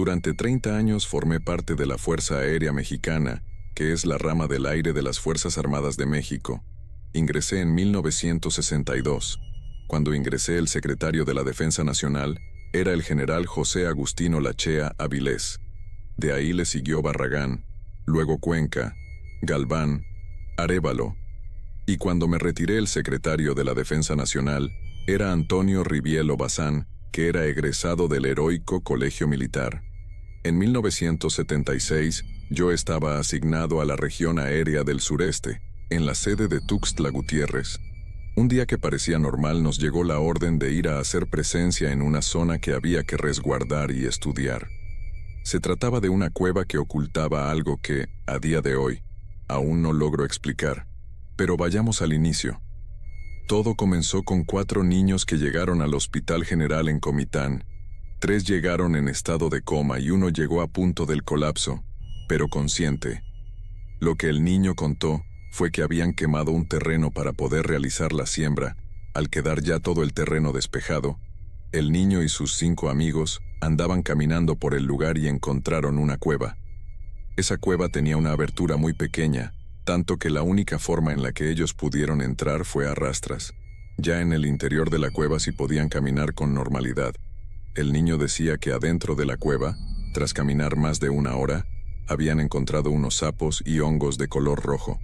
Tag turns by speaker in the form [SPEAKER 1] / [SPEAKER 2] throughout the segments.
[SPEAKER 1] Durante 30 años formé parte de la Fuerza Aérea Mexicana, que es la rama del aire de las Fuerzas Armadas de México. Ingresé en 1962. Cuando ingresé el secretario de la Defensa Nacional era el general José Agustino Lachea Avilés. De ahí le siguió Barragán, luego Cuenca, Galván, Arévalo. Y cuando me retiré el secretario de la Defensa Nacional era Antonio Rivielo Bazán, que era egresado del heroico Colegio Militar. En 1976, yo estaba asignado a la región aérea del sureste, en la sede de Tuxtla Gutiérrez. Un día que parecía normal nos llegó la orden de ir a hacer presencia en una zona que había que resguardar y estudiar. Se trataba de una cueva que ocultaba algo que, a día de hoy, aún no logro explicar. Pero vayamos al inicio. Todo comenzó con cuatro niños que llegaron al Hospital General en Comitán, Tres llegaron en estado de coma y uno llegó a punto del colapso, pero consciente. Lo que el niño contó fue que habían quemado un terreno para poder realizar la siembra. Al quedar ya todo el terreno despejado, el niño y sus cinco amigos andaban caminando por el lugar y encontraron una cueva. Esa cueva tenía una abertura muy pequeña, tanto que la única forma en la que ellos pudieron entrar fue a rastras. Ya en el interior de la cueva si podían caminar con normalidad, el niño decía que adentro de la cueva, tras caminar más de una hora, habían encontrado unos sapos y hongos de color rojo.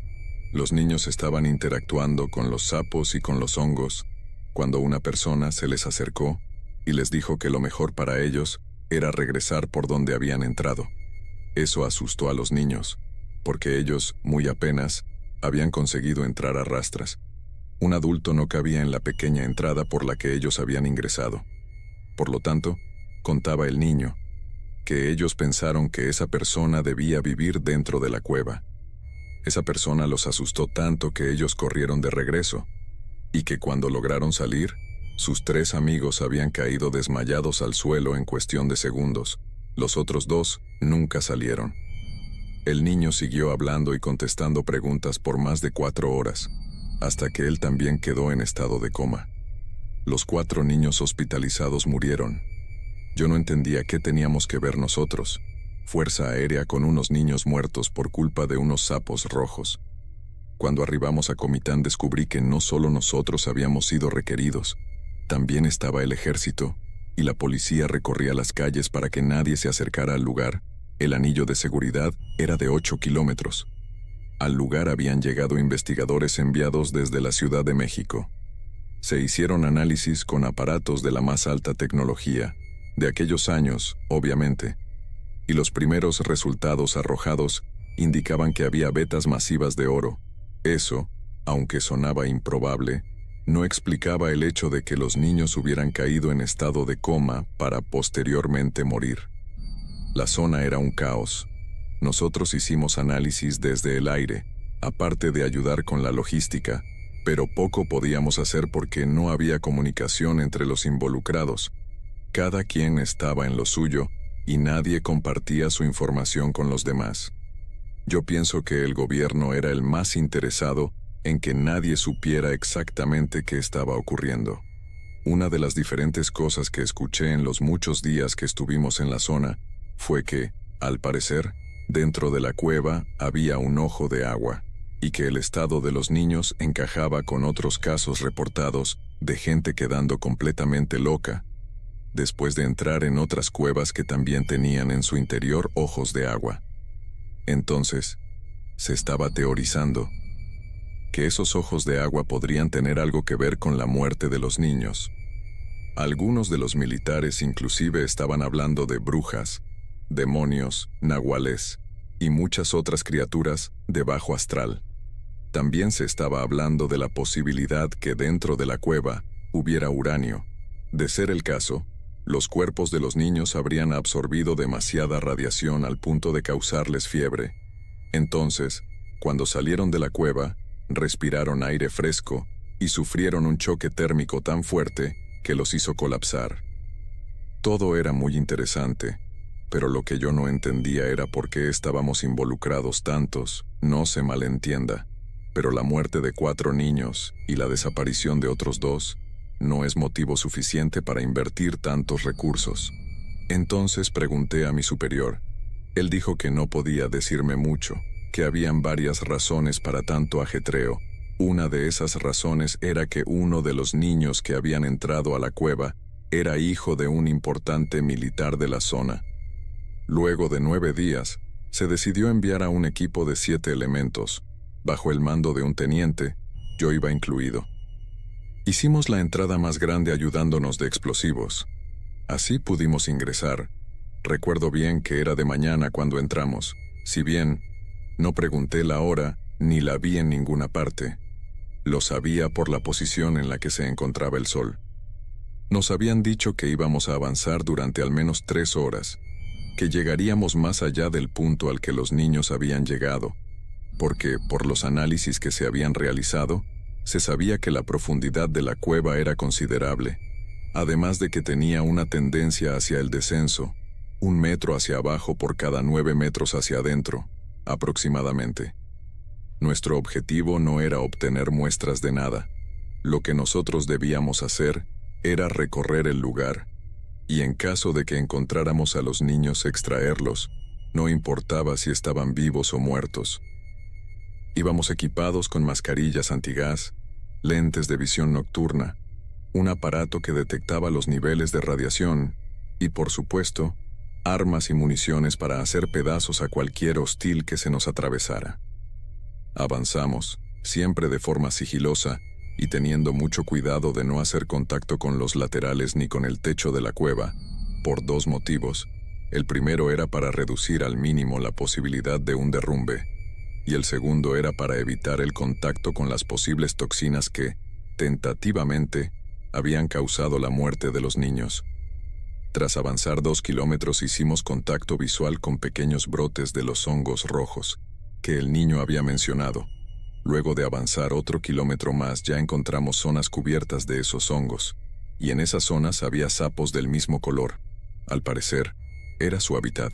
[SPEAKER 1] Los niños estaban interactuando con los sapos y con los hongos, cuando una persona se les acercó y les dijo que lo mejor para ellos era regresar por donde habían entrado. Eso asustó a los niños, porque ellos, muy apenas, habían conseguido entrar a rastras. Un adulto no cabía en la pequeña entrada por la que ellos habían ingresado. Por lo tanto, contaba el niño, que ellos pensaron que esa persona debía vivir dentro de la cueva. Esa persona los asustó tanto que ellos corrieron de regreso, y que cuando lograron salir, sus tres amigos habían caído desmayados al suelo en cuestión de segundos. Los otros dos nunca salieron. El niño siguió hablando y contestando preguntas por más de cuatro horas, hasta que él también quedó en estado de coma. Los cuatro niños hospitalizados murieron. Yo no entendía qué teníamos que ver nosotros, Fuerza Aérea con unos niños muertos por culpa de unos sapos rojos. Cuando arribamos a Comitán descubrí que no solo nosotros habíamos sido requeridos, también estaba el ejército, y la policía recorría las calles para que nadie se acercara al lugar. El anillo de seguridad era de 8 kilómetros. Al lugar habían llegado investigadores enviados desde la Ciudad de México se hicieron análisis con aparatos de la más alta tecnología, de aquellos años, obviamente, y los primeros resultados arrojados indicaban que había vetas masivas de oro. Eso, aunque sonaba improbable, no explicaba el hecho de que los niños hubieran caído en estado de coma para posteriormente morir. La zona era un caos. Nosotros hicimos análisis desde el aire, aparte de ayudar con la logística, pero poco podíamos hacer porque no había comunicación entre los involucrados. Cada quien estaba en lo suyo y nadie compartía su información con los demás. Yo pienso que el gobierno era el más interesado en que nadie supiera exactamente qué estaba ocurriendo. Una de las diferentes cosas que escuché en los muchos días que estuvimos en la zona fue que, al parecer, dentro de la cueva había un ojo de agua y que el estado de los niños encajaba con otros casos reportados de gente quedando completamente loca, después de entrar en otras cuevas que también tenían en su interior ojos de agua. Entonces, se estaba teorizando que esos ojos de agua podrían tener algo que ver con la muerte de los niños. Algunos de los militares inclusive estaban hablando de brujas, demonios, nahuales, y muchas otras criaturas debajo astral. También se estaba hablando de la posibilidad que dentro de la cueva hubiera uranio. De ser el caso, los cuerpos de los niños habrían absorbido demasiada radiación al punto de causarles fiebre. Entonces, cuando salieron de la cueva, respiraron aire fresco y sufrieron un choque térmico tan fuerte que los hizo colapsar. Todo era muy interesante, pero lo que yo no entendía era por qué estábamos involucrados tantos, no se malentienda. Pero la muerte de cuatro niños y la desaparición de otros dos no es motivo suficiente para invertir tantos recursos. Entonces pregunté a mi superior. Él dijo que no podía decirme mucho, que habían varias razones para tanto ajetreo. Una de esas razones era que uno de los niños que habían entrado a la cueva era hijo de un importante militar de la zona. Luego de nueve días, se decidió enviar a un equipo de siete elementos, bajo el mando de un teniente, yo iba incluido. Hicimos la entrada más grande ayudándonos de explosivos. Así pudimos ingresar. Recuerdo bien que era de mañana cuando entramos, si bien no pregunté la hora ni la vi en ninguna parte. Lo sabía por la posición en la que se encontraba el sol. Nos habían dicho que íbamos a avanzar durante al menos tres horas, que llegaríamos más allá del punto al que los niños habían llegado, porque, por los análisis que se habían realizado, se sabía que la profundidad de la cueva era considerable, además de que tenía una tendencia hacia el descenso, un metro hacia abajo por cada nueve metros hacia adentro, aproximadamente. Nuestro objetivo no era obtener muestras de nada. Lo que nosotros debíamos hacer era recorrer el lugar, y en caso de que encontráramos a los niños extraerlos, no importaba si estaban vivos o muertos. Íbamos equipados con mascarillas antigás, lentes de visión nocturna, un aparato que detectaba los niveles de radiación y, por supuesto, armas y municiones para hacer pedazos a cualquier hostil que se nos atravesara. Avanzamos, siempre de forma sigilosa, y teniendo mucho cuidado de no hacer contacto con los laterales ni con el techo de la cueva, por dos motivos. El primero era para reducir al mínimo la posibilidad de un derrumbe, y el segundo era para evitar el contacto con las posibles toxinas que, tentativamente, habían causado la muerte de los niños. Tras avanzar dos kilómetros hicimos contacto visual con pequeños brotes de los hongos rojos que el niño había mencionado. Luego de avanzar otro kilómetro más ya encontramos zonas cubiertas de esos hongos, y en esas zonas había sapos del mismo color. Al parecer, era su hábitat.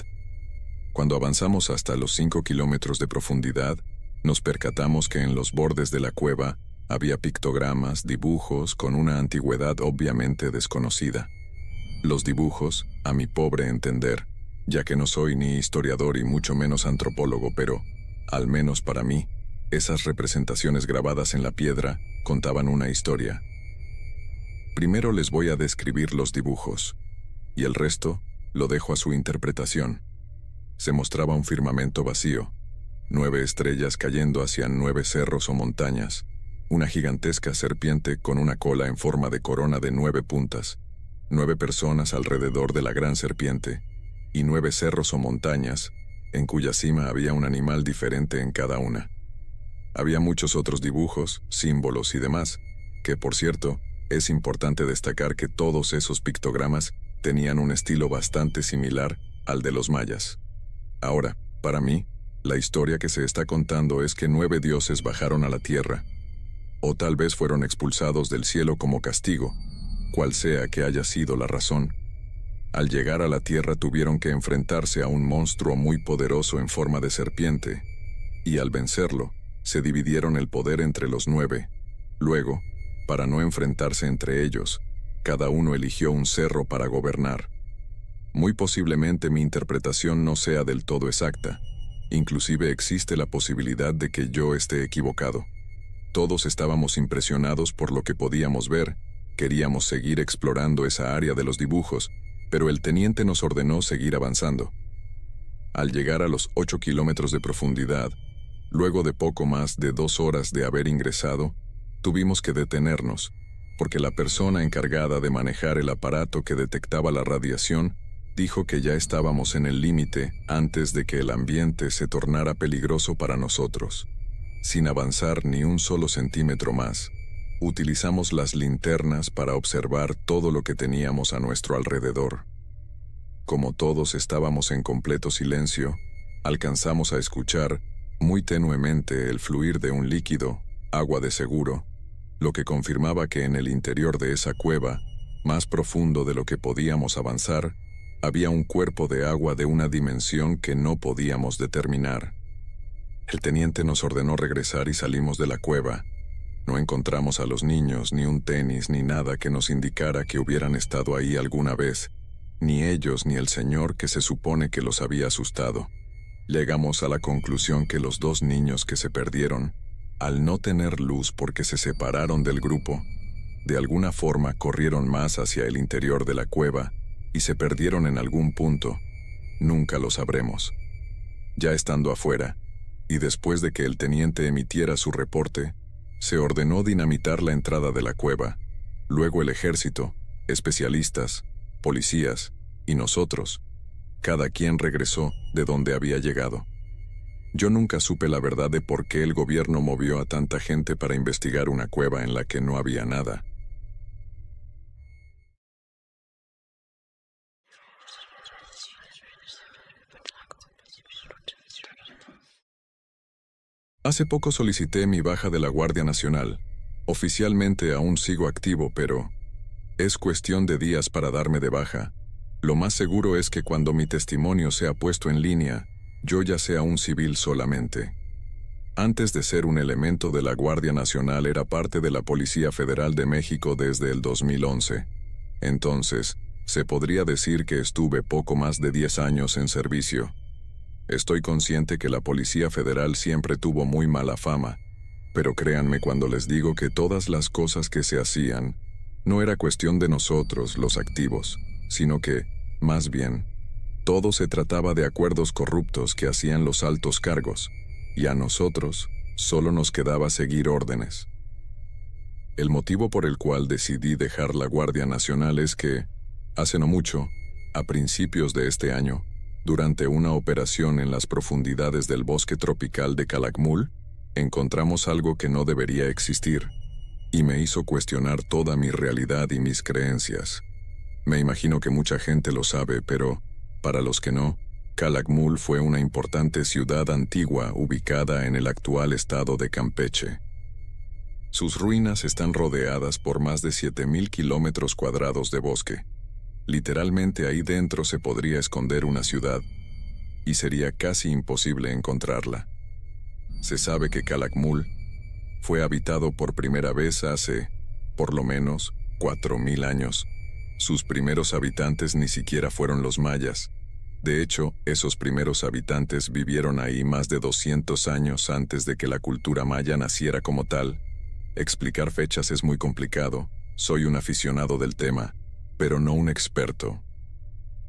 [SPEAKER 1] Cuando avanzamos hasta los 5 kilómetros de profundidad, nos percatamos que en los bordes de la cueva había pictogramas, dibujos con una antigüedad obviamente desconocida. Los dibujos, a mi pobre entender, ya que no soy ni historiador y mucho menos antropólogo, pero, al menos para mí, esas representaciones grabadas en la piedra contaban una historia. Primero les voy a describir los dibujos, y el resto lo dejo a su interpretación. Se mostraba un firmamento vacío, nueve estrellas cayendo hacia nueve cerros o montañas, una gigantesca serpiente con una cola en forma de corona de nueve puntas, nueve personas alrededor de la gran serpiente, y nueve cerros o montañas, en cuya cima había un animal diferente en cada una. Había muchos otros dibujos, símbolos y demás, que por cierto, es importante destacar que todos esos pictogramas tenían un estilo bastante similar al de los mayas. Ahora, para mí, la historia que se está contando es que nueve dioses bajaron a la tierra, o tal vez fueron expulsados del cielo como castigo, cual sea que haya sido la razón. Al llegar a la tierra tuvieron que enfrentarse a un monstruo muy poderoso en forma de serpiente, y al vencerlo, se dividieron el poder entre los nueve. Luego, para no enfrentarse entre ellos, cada uno eligió un cerro para gobernar. Muy posiblemente mi interpretación no sea del todo exacta. Inclusive existe la posibilidad de que yo esté equivocado. Todos estábamos impresionados por lo que podíamos ver, queríamos seguir explorando esa área de los dibujos, pero el teniente nos ordenó seguir avanzando. Al llegar a los ocho kilómetros de profundidad, Luego de poco más de dos horas de haber ingresado, tuvimos que detenernos, porque la persona encargada de manejar el aparato que detectaba la radiación dijo que ya estábamos en el límite antes de que el ambiente se tornara peligroso para nosotros. Sin avanzar ni un solo centímetro más, utilizamos las linternas para observar todo lo que teníamos a nuestro alrededor. Como todos estábamos en completo silencio, alcanzamos a escuchar muy tenuemente el fluir de un líquido, agua de seguro, lo que confirmaba que en el interior de esa cueva, más profundo de lo que podíamos avanzar, había un cuerpo de agua de una dimensión que no podíamos determinar. El teniente nos ordenó regresar y salimos de la cueva. No encontramos a los niños, ni un tenis, ni nada que nos indicara que hubieran estado ahí alguna vez, ni ellos ni el señor que se supone que los había asustado. Llegamos a la conclusión que los dos niños que se perdieron, al no tener luz porque se separaron del grupo, de alguna forma corrieron más hacia el interior de la cueva y se perdieron en algún punto, nunca lo sabremos. Ya estando afuera, y después de que el teniente emitiera su reporte, se ordenó dinamitar la entrada de la cueva, luego el ejército, especialistas, policías y nosotros, cada quien regresó de donde había llegado. Yo nunca supe la verdad de por qué el gobierno movió a tanta gente para investigar una cueva en la que no había nada. Hace poco solicité mi baja de la Guardia Nacional. Oficialmente aún sigo activo, pero es cuestión de días para darme de baja, lo más seguro es que cuando mi testimonio sea puesto en línea, yo ya sea un civil solamente. Antes de ser un elemento de la Guardia Nacional era parte de la Policía Federal de México desde el 2011. Entonces, se podría decir que estuve poco más de 10 años en servicio. Estoy consciente que la Policía Federal siempre tuvo muy mala fama, pero créanme cuando les digo que todas las cosas que se hacían, no era cuestión de nosotros, los activos sino que, más bien, todo se trataba de acuerdos corruptos que hacían los altos cargos, y a nosotros solo nos quedaba seguir órdenes. El motivo por el cual decidí dejar la Guardia Nacional es que, hace no mucho, a principios de este año, durante una operación en las profundidades del bosque tropical de Calakmul, encontramos algo que no debería existir, y me hizo cuestionar toda mi realidad y mis creencias. Me imagino que mucha gente lo sabe, pero, para los que no, Calakmul fue una importante ciudad antigua ubicada en el actual estado de Campeche. Sus ruinas están rodeadas por más de 7.000 kilómetros cuadrados de bosque. Literalmente ahí dentro se podría esconder una ciudad, y sería casi imposible encontrarla. Se sabe que Calakmul fue habitado por primera vez hace, por lo menos, 4.000 años. Sus primeros habitantes ni siquiera fueron los mayas. De hecho, esos primeros habitantes vivieron ahí más de 200 años antes de que la cultura maya naciera como tal. Explicar fechas es muy complicado, soy un aficionado del tema, pero no un experto.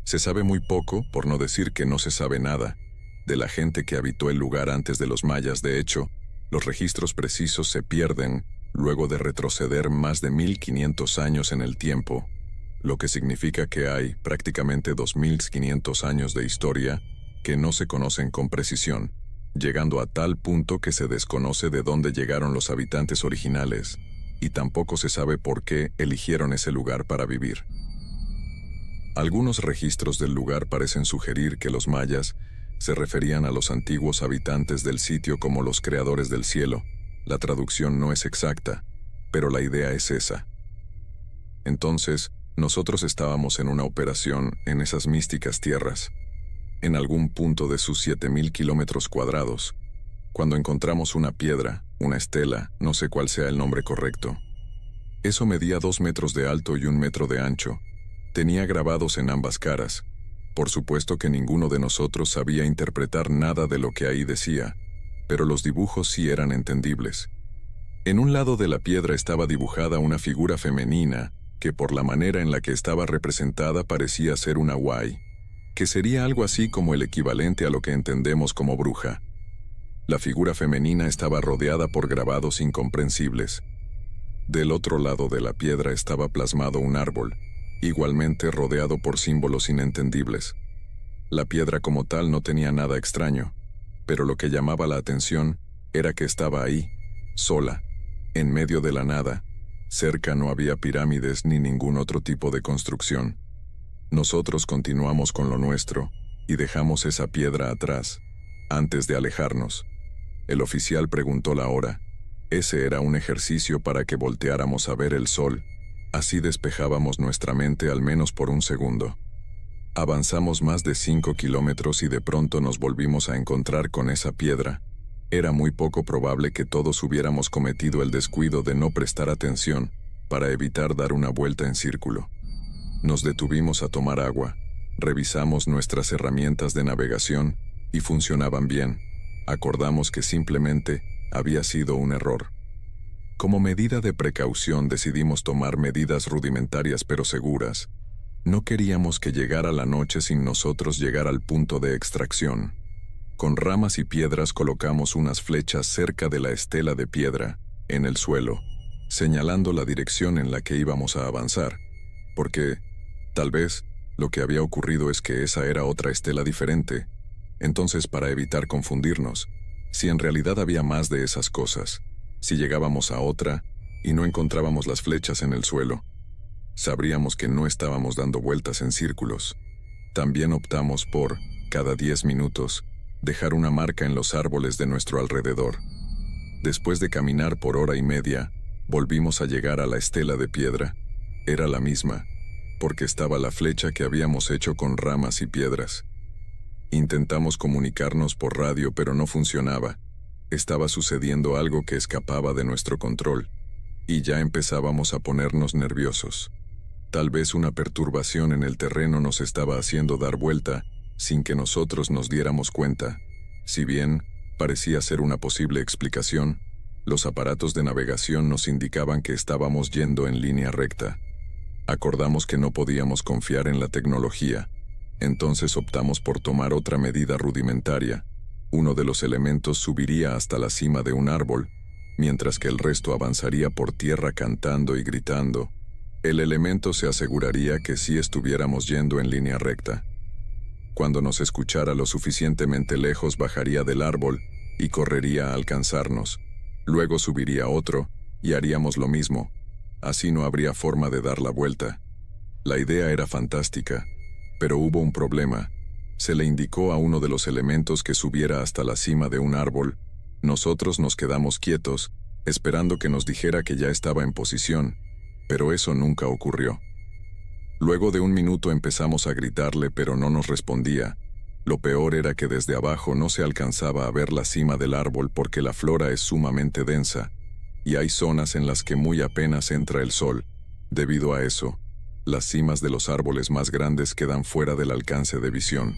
[SPEAKER 1] Se sabe muy poco, por no decir que no se sabe nada, de la gente que habitó el lugar antes de los mayas. De hecho, los registros precisos se pierden luego de retroceder más de 1500 años en el tiempo lo que significa que hay prácticamente 2.500 años de historia que no se conocen con precisión, llegando a tal punto que se desconoce de dónde llegaron los habitantes originales, y tampoco se sabe por qué eligieron ese lugar para vivir. Algunos registros del lugar parecen sugerir que los mayas se referían a los antiguos habitantes del sitio como los creadores del cielo. La traducción no es exacta, pero la idea es esa. Entonces, nosotros estábamos en una operación en esas místicas tierras, en algún punto de sus 7.000 kilómetros cuadrados, cuando encontramos una piedra, una estela, no sé cuál sea el nombre correcto. Eso medía dos metros de alto y un metro de ancho. Tenía grabados en ambas caras. Por supuesto que ninguno de nosotros sabía interpretar nada de lo que ahí decía, pero los dibujos sí eran entendibles. En un lado de la piedra estaba dibujada una figura femenina, que por la manera en la que estaba representada parecía ser una guay, que sería algo así como el equivalente a lo que entendemos como bruja. La figura femenina estaba rodeada por grabados incomprensibles. Del otro lado de la piedra estaba plasmado un árbol, igualmente rodeado por símbolos inentendibles. La piedra como tal no tenía nada extraño, pero lo que llamaba la atención era que estaba ahí, sola, en medio de la nada, Cerca no había pirámides ni ningún otro tipo de construcción. Nosotros continuamos con lo nuestro y dejamos esa piedra atrás, antes de alejarnos. El oficial preguntó la hora. Ese era un ejercicio para que volteáramos a ver el sol, así despejábamos nuestra mente al menos por un segundo. Avanzamos más de 5 kilómetros y de pronto nos volvimos a encontrar con esa piedra, era muy poco probable que todos hubiéramos cometido el descuido de no prestar atención para evitar dar una vuelta en círculo. Nos detuvimos a tomar agua, revisamos nuestras herramientas de navegación y funcionaban bien. Acordamos que simplemente había sido un error. Como medida de precaución decidimos tomar medidas rudimentarias pero seguras. No queríamos que llegara la noche sin nosotros llegar al punto de extracción. Con ramas y piedras colocamos unas flechas cerca de la estela de piedra, en el suelo, señalando la dirección en la que íbamos a avanzar, porque, tal vez, lo que había ocurrido es que esa era otra estela diferente. Entonces, para evitar confundirnos, si en realidad había más de esas cosas, si llegábamos a otra y no encontrábamos las flechas en el suelo, sabríamos que no estábamos dando vueltas en círculos. También optamos por, cada 10 minutos, dejar una marca en los árboles de nuestro alrededor. Después de caminar por hora y media, volvimos a llegar a la estela de piedra. Era la misma, porque estaba la flecha que habíamos hecho con ramas y piedras. Intentamos comunicarnos por radio pero no funcionaba. Estaba sucediendo algo que escapaba de nuestro control, y ya empezábamos a ponernos nerviosos. Tal vez una perturbación en el terreno nos estaba haciendo dar vuelta sin que nosotros nos diéramos cuenta. Si bien, parecía ser una posible explicación, los aparatos de navegación nos indicaban que estábamos yendo en línea recta. Acordamos que no podíamos confiar en la tecnología, entonces optamos por tomar otra medida rudimentaria. Uno de los elementos subiría hasta la cima de un árbol, mientras que el resto avanzaría por tierra cantando y gritando. El elemento se aseguraría que sí estuviéramos yendo en línea recta. Cuando nos escuchara lo suficientemente lejos bajaría del árbol y correría a alcanzarnos. Luego subiría otro y haríamos lo mismo. Así no habría forma de dar la vuelta. La idea era fantástica, pero hubo un problema. Se le indicó a uno de los elementos que subiera hasta la cima de un árbol. Nosotros nos quedamos quietos, esperando que nos dijera que ya estaba en posición, pero eso nunca ocurrió. Luego de un minuto empezamos a gritarle pero no nos respondía. Lo peor era que desde abajo no se alcanzaba a ver la cima del árbol porque la flora es sumamente densa, y hay zonas en las que muy apenas entra el sol. Debido a eso, las cimas de los árboles más grandes quedan fuera del alcance de visión.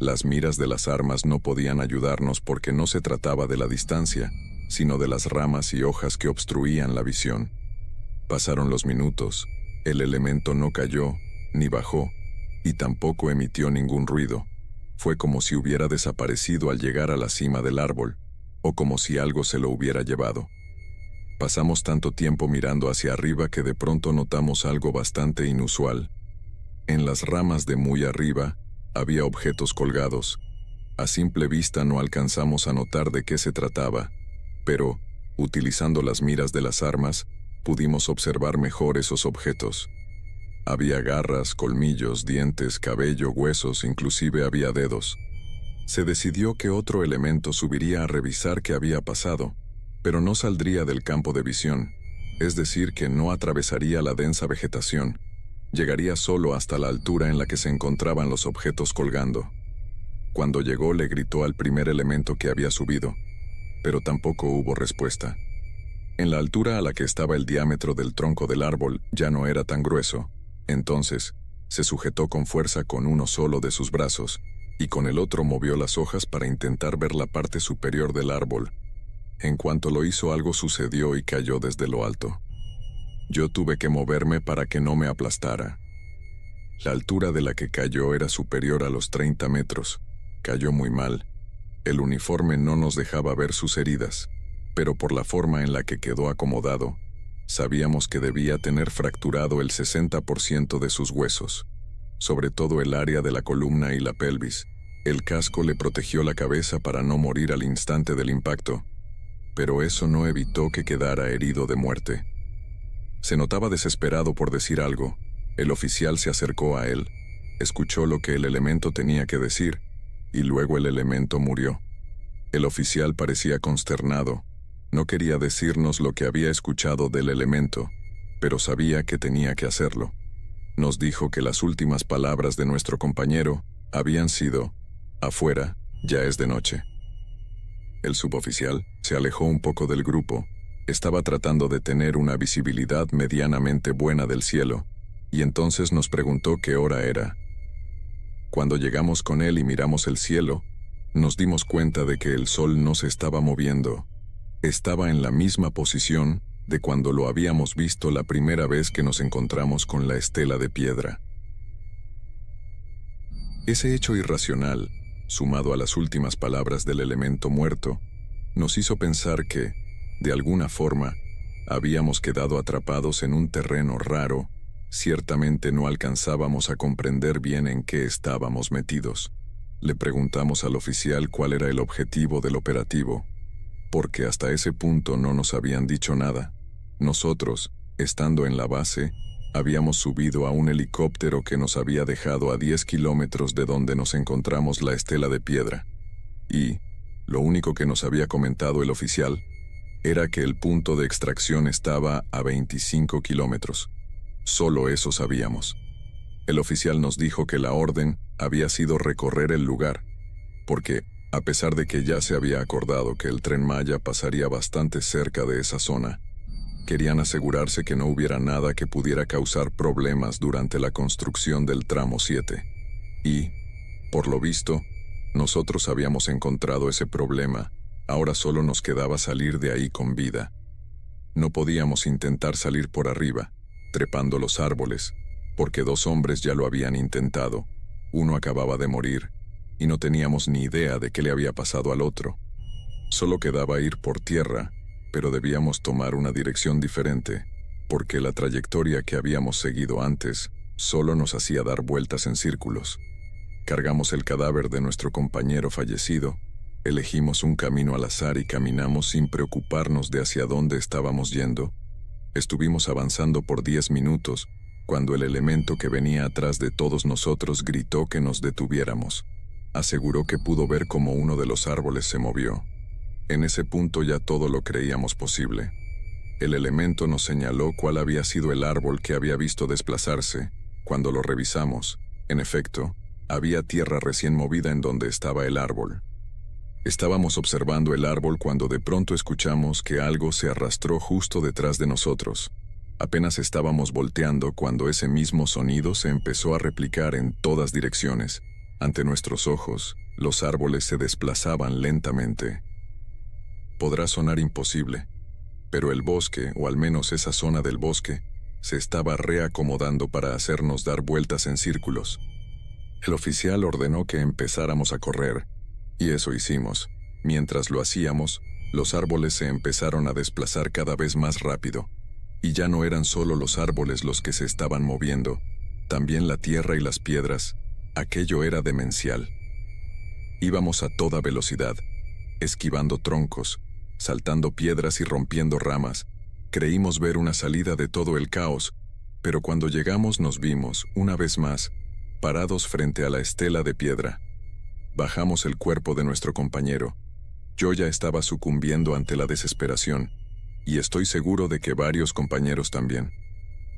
[SPEAKER 1] Las miras de las armas no podían ayudarnos porque no se trataba de la distancia, sino de las ramas y hojas que obstruían la visión. Pasaron los minutos, el elemento no cayó, ni bajó, y tampoco emitió ningún ruido. Fue como si hubiera desaparecido al llegar a la cima del árbol, o como si algo se lo hubiera llevado. Pasamos tanto tiempo mirando hacia arriba que de pronto notamos algo bastante inusual. En las ramas de muy arriba había objetos colgados. A simple vista no alcanzamos a notar de qué se trataba, pero, utilizando las miras de las armas, pudimos observar mejor esos objetos. Había garras, colmillos, dientes, cabello, huesos, inclusive había dedos. Se decidió que otro elemento subiría a revisar qué había pasado, pero no saldría del campo de visión, es decir, que no atravesaría la densa vegetación, llegaría solo hasta la altura en la que se encontraban los objetos colgando. Cuando llegó le gritó al primer elemento que había subido, pero tampoco hubo respuesta. En la altura a la que estaba el diámetro del tronco del árbol ya no era tan grueso, entonces se sujetó con fuerza con uno solo de sus brazos, y con el otro movió las hojas para intentar ver la parte superior del árbol. En cuanto lo hizo algo sucedió y cayó desde lo alto. Yo tuve que moverme para que no me aplastara. La altura de la que cayó era superior a los 30 metros. Cayó muy mal. El uniforme no nos dejaba ver sus heridas pero por la forma en la que quedó acomodado, sabíamos que debía tener fracturado el 60% de sus huesos, sobre todo el área de la columna y la pelvis. El casco le protegió la cabeza para no morir al instante del impacto, pero eso no evitó que quedara herido de muerte. Se notaba desesperado por decir algo. El oficial se acercó a él, escuchó lo que el elemento tenía que decir, y luego el elemento murió. El oficial parecía consternado, no quería decirnos lo que había escuchado del elemento, pero sabía que tenía que hacerlo. Nos dijo que las últimas palabras de nuestro compañero habían sido, afuera, ya es de noche. El suboficial se alejó un poco del grupo, estaba tratando de tener una visibilidad medianamente buena del cielo, y entonces nos preguntó qué hora era. Cuando llegamos con él y miramos el cielo, nos dimos cuenta de que el sol no se estaba moviendo, estaba en la misma posición de cuando lo habíamos visto la primera vez que nos encontramos con la estela de piedra. Ese hecho irracional, sumado a las últimas palabras del elemento muerto, nos hizo pensar que, de alguna forma, habíamos quedado atrapados en un terreno raro, ciertamente no alcanzábamos a comprender bien en qué estábamos metidos. Le preguntamos al oficial cuál era el objetivo del operativo, porque hasta ese punto no nos habían dicho nada. Nosotros, estando en la base, habíamos subido a un helicóptero que nos había dejado a 10 kilómetros de donde nos encontramos la estela de piedra. Y, lo único que nos había comentado el oficial, era que el punto de extracción estaba a 25 kilómetros. Solo eso sabíamos. El oficial nos dijo que la orden había sido recorrer el lugar, porque a pesar de que ya se había acordado que el tren Maya pasaría bastante cerca de esa zona, querían asegurarse que no hubiera nada que pudiera causar problemas durante la construcción del tramo 7. Y, por lo visto, nosotros habíamos encontrado ese problema, ahora solo nos quedaba salir de ahí con vida. No podíamos intentar salir por arriba, trepando los árboles, porque dos hombres ya lo habían intentado, uno acababa de morir, y no teníamos ni idea de qué le había pasado al otro. Solo quedaba ir por tierra, pero debíamos tomar una dirección diferente, porque la trayectoria que habíamos seguido antes solo nos hacía dar vueltas en círculos. Cargamos el cadáver de nuestro compañero fallecido, elegimos un camino al azar y caminamos sin preocuparnos de hacia dónde estábamos yendo. Estuvimos avanzando por diez minutos, cuando el elemento que venía atrás de todos nosotros gritó que nos detuviéramos aseguró que pudo ver cómo uno de los árboles se movió. En ese punto ya todo lo creíamos posible. El elemento nos señaló cuál había sido el árbol que había visto desplazarse. Cuando lo revisamos, en efecto, había tierra recién movida en donde estaba el árbol. Estábamos observando el árbol cuando de pronto escuchamos que algo se arrastró justo detrás de nosotros. Apenas estábamos volteando cuando ese mismo sonido se empezó a replicar en todas direcciones, ante nuestros ojos, los árboles se desplazaban lentamente. Podrá sonar imposible, pero el bosque, o al menos esa zona del bosque, se estaba reacomodando para hacernos dar vueltas en círculos. El oficial ordenó que empezáramos a correr, y eso hicimos. Mientras lo hacíamos, los árboles se empezaron a desplazar cada vez más rápido, y ya no eran solo los árboles los que se estaban moviendo, también la tierra y las piedras, Aquello era demencial. Íbamos a toda velocidad, esquivando troncos, saltando piedras y rompiendo ramas. Creímos ver una salida de todo el caos, pero cuando llegamos nos vimos, una vez más, parados frente a la estela de piedra. Bajamos el cuerpo de nuestro compañero. Yo ya estaba sucumbiendo ante la desesperación, y estoy seguro de que varios compañeros también.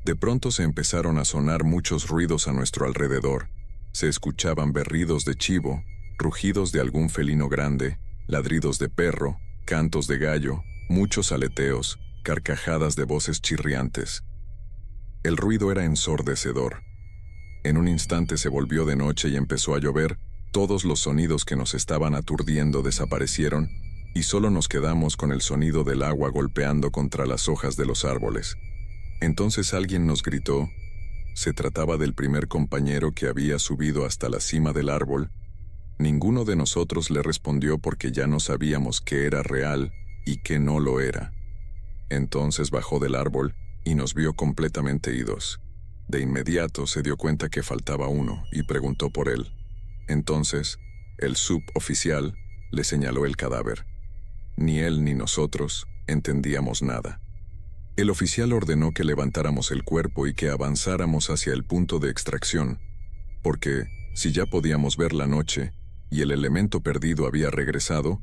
[SPEAKER 1] De pronto se empezaron a sonar muchos ruidos a nuestro alrededor, se escuchaban berridos de chivo, rugidos de algún felino grande, ladridos de perro, cantos de gallo, muchos aleteos, carcajadas de voces chirriantes. El ruido era ensordecedor. En un instante se volvió de noche y empezó a llover, todos los sonidos que nos estaban aturdiendo desaparecieron, y solo nos quedamos con el sonido del agua golpeando contra las hojas de los árboles. Entonces alguien nos gritó, se trataba del primer compañero que había subido hasta la cima del árbol. Ninguno de nosotros le respondió porque ya no sabíamos qué era real y qué no lo era. Entonces bajó del árbol y nos vio completamente idos. De inmediato se dio cuenta que faltaba uno y preguntó por él. Entonces, el suboficial le señaló el cadáver. Ni él ni nosotros entendíamos nada. El oficial ordenó que levantáramos el cuerpo y que avanzáramos hacia el punto de extracción, porque, si ya podíamos ver la noche, y el elemento perdido había regresado,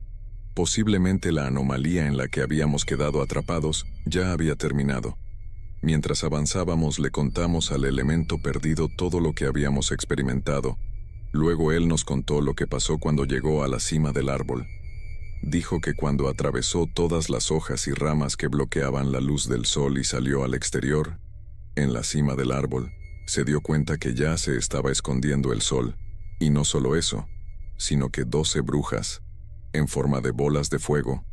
[SPEAKER 1] posiblemente la anomalía en la que habíamos quedado atrapados ya había terminado. Mientras avanzábamos le contamos al elemento perdido todo lo que habíamos experimentado. Luego él nos contó lo que pasó cuando llegó a la cima del árbol dijo que cuando atravesó todas las hojas y ramas que bloqueaban la luz del sol y salió al exterior, en la cima del árbol, se dio cuenta que ya se estaba escondiendo el sol, y no solo eso, sino que doce brujas, en forma de bolas de fuego,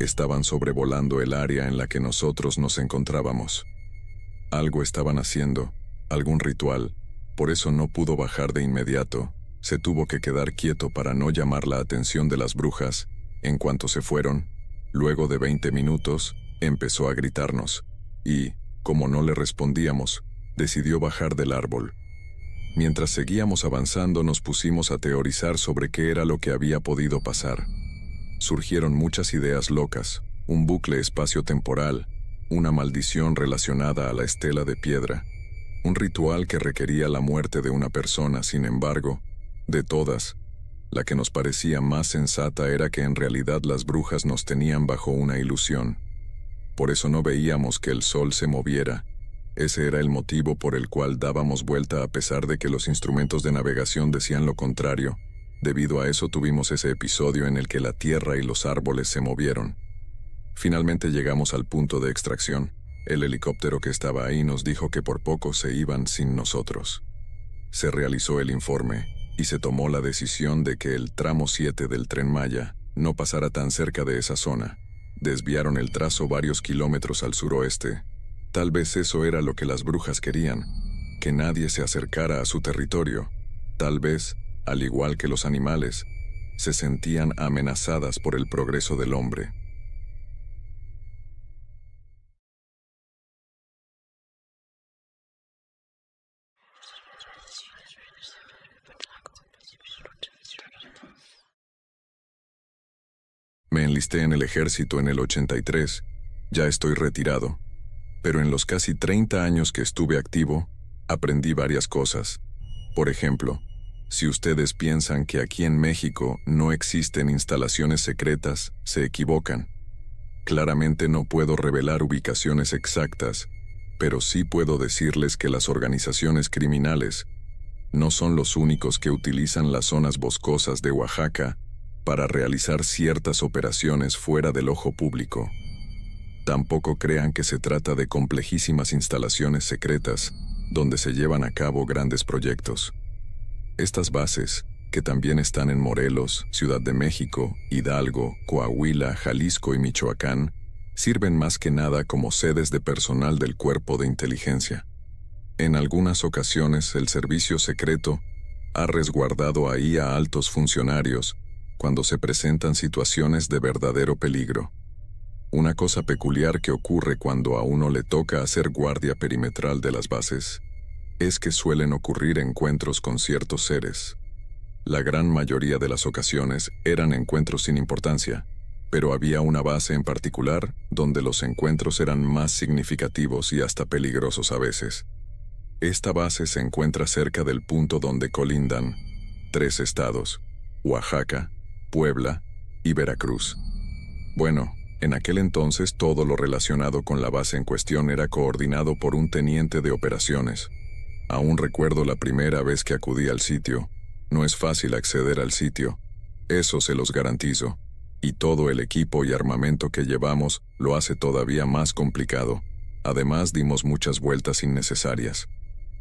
[SPEAKER 1] estaban sobrevolando el área en la que nosotros nos encontrábamos. Algo estaban haciendo, algún ritual, por eso no pudo bajar de inmediato, se tuvo que quedar quieto para no llamar la atención de las brujas, en cuanto se fueron, luego de 20 minutos, empezó a gritarnos, y, como no le respondíamos, decidió bajar del árbol. Mientras seguíamos avanzando nos pusimos a teorizar sobre qué era lo que había podido pasar. Surgieron muchas ideas locas, un bucle espacio-temporal, una maldición relacionada a la estela de piedra, un ritual que requería la muerte de una persona, sin embargo, de todas, la que nos parecía más sensata era que en realidad las brujas nos tenían bajo una ilusión. Por eso no veíamos que el sol se moviera. Ese era el motivo por el cual dábamos vuelta a pesar de que los instrumentos de navegación decían lo contrario. Debido a eso tuvimos ese episodio en el que la tierra y los árboles se movieron. Finalmente llegamos al punto de extracción. El helicóptero que estaba ahí nos dijo que por poco se iban sin nosotros. Se realizó el informe y se tomó la decisión de que el tramo 7 del tren Maya no pasara tan cerca de esa zona. Desviaron el trazo varios kilómetros al suroeste. Tal vez eso era lo que las brujas querían, que nadie se acercara a su territorio. Tal vez, al igual que los animales, se sentían amenazadas por el progreso del hombre. Me enlisté en el ejército en el 83, ya estoy retirado, pero en los casi 30 años que estuve activo, aprendí varias cosas. Por ejemplo, si ustedes piensan que aquí en México no existen instalaciones secretas, se equivocan. Claramente no puedo revelar ubicaciones exactas, pero sí puedo decirles que las organizaciones criminales no son los únicos que utilizan las zonas boscosas de Oaxaca para realizar ciertas operaciones fuera del ojo público. Tampoco crean que se trata de complejísimas instalaciones secretas donde se llevan a cabo grandes proyectos. Estas bases, que también están en Morelos, Ciudad de México, Hidalgo, Coahuila, Jalisco y Michoacán, sirven más que nada como sedes de personal del cuerpo de inteligencia. En algunas ocasiones el servicio secreto ha resguardado ahí a altos funcionarios cuando se presentan situaciones de verdadero peligro. Una cosa peculiar que ocurre cuando a uno le toca hacer guardia perimetral de las bases es que suelen ocurrir encuentros con ciertos seres. La gran mayoría de las ocasiones eran encuentros sin importancia, pero había una base en particular donde los encuentros eran más significativos y hasta peligrosos a veces. Esta base se encuentra cerca del punto donde colindan tres estados, Oaxaca, Puebla y Veracruz. Bueno, en aquel entonces todo lo relacionado con la base en cuestión era coordinado por un teniente de operaciones. Aún recuerdo la primera vez que acudí al sitio. No es fácil acceder al sitio, eso se los garantizo. Y todo el equipo y armamento que llevamos lo hace todavía más complicado. Además dimos muchas vueltas innecesarias.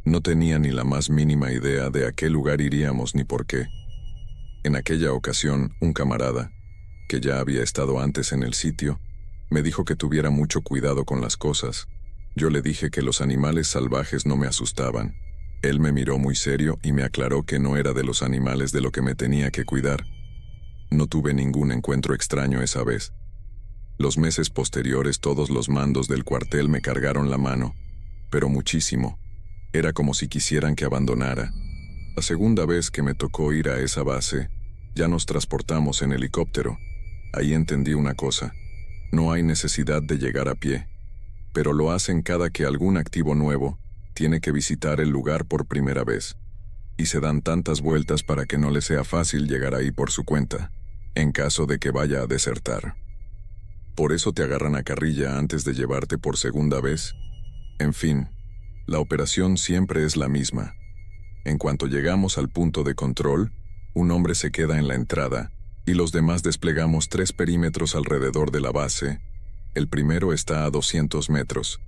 [SPEAKER 1] No tenía ni la más mínima idea de a qué lugar iríamos ni por qué. En aquella ocasión, un camarada, que ya había estado antes en el sitio, me dijo que tuviera mucho cuidado con las cosas. Yo le dije que los animales salvajes no me asustaban. Él me miró muy serio y me aclaró que no era de los animales de lo que me tenía que cuidar. No tuve ningún encuentro extraño esa vez. Los meses posteriores todos los mandos del cuartel me cargaron la mano, pero muchísimo. Era como si quisieran que abandonara. La segunda vez que me tocó ir a esa base, ya nos transportamos en helicóptero. Ahí entendí una cosa. No hay necesidad de llegar a pie. Pero lo hacen cada que algún activo nuevo tiene que visitar el lugar por primera vez. Y se dan tantas vueltas para que no le sea fácil llegar ahí por su cuenta, en caso de que vaya a desertar. Por eso te agarran a carrilla antes de llevarte por segunda vez. En fin, la operación siempre es la misma en cuanto llegamos al punto de control, un hombre se queda en la entrada, y los demás desplegamos tres perímetros alrededor de la base. El primero está a 200 metros,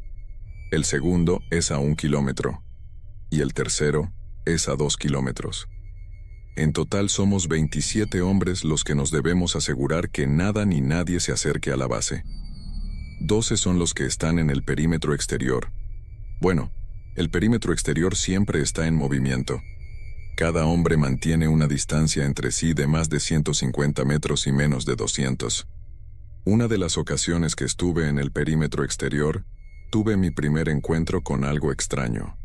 [SPEAKER 1] el segundo es a un kilómetro, y el tercero es a dos kilómetros. En total somos 27 hombres los que nos debemos asegurar que nada ni nadie se acerque a la base. 12 son los que están en el perímetro exterior. Bueno, el perímetro exterior siempre está en movimiento. Cada hombre mantiene una distancia entre sí de más de 150 metros y menos de 200. Una de las ocasiones que estuve en el perímetro exterior, tuve mi primer encuentro con algo extraño.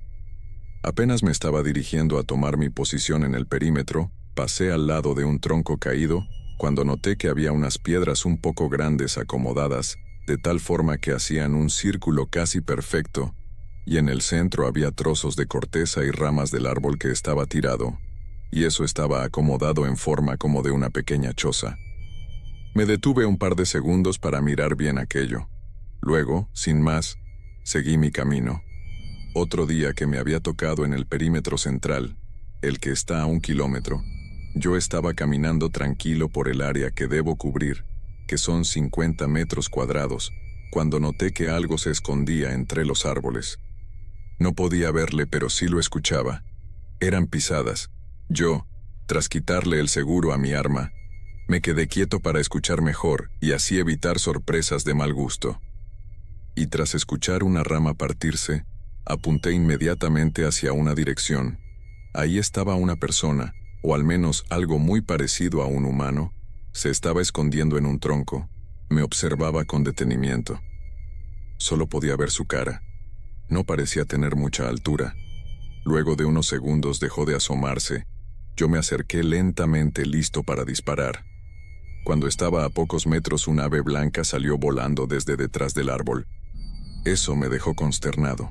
[SPEAKER 1] Apenas me estaba dirigiendo a tomar mi posición en el perímetro, pasé al lado de un tronco caído, cuando noté que había unas piedras un poco grandes acomodadas, de tal forma que hacían un círculo casi perfecto, y en el centro había trozos de corteza y ramas del árbol que estaba tirado, y eso estaba acomodado en forma como de una pequeña choza. Me detuve un par de segundos para mirar bien aquello. Luego, sin más, seguí mi camino. Otro día que me había tocado en el perímetro central, el que está a un kilómetro, yo estaba caminando tranquilo por el área que debo cubrir, que son 50 metros cuadrados, cuando noté que algo se escondía entre los árboles. No podía verle, pero sí lo escuchaba. Eran pisadas. Yo, tras quitarle el seguro a mi arma, me quedé quieto para escuchar mejor y así evitar sorpresas de mal gusto. Y tras escuchar una rama partirse, apunté inmediatamente hacia una dirección. Ahí estaba una persona, o al menos algo muy parecido a un humano, se estaba escondiendo en un tronco. Me observaba con detenimiento. Solo podía ver su cara no parecía tener mucha altura. Luego de unos segundos dejó de asomarse. Yo me acerqué lentamente listo para disparar. Cuando estaba a pocos metros un ave blanca salió volando desde detrás del árbol. Eso me dejó consternado.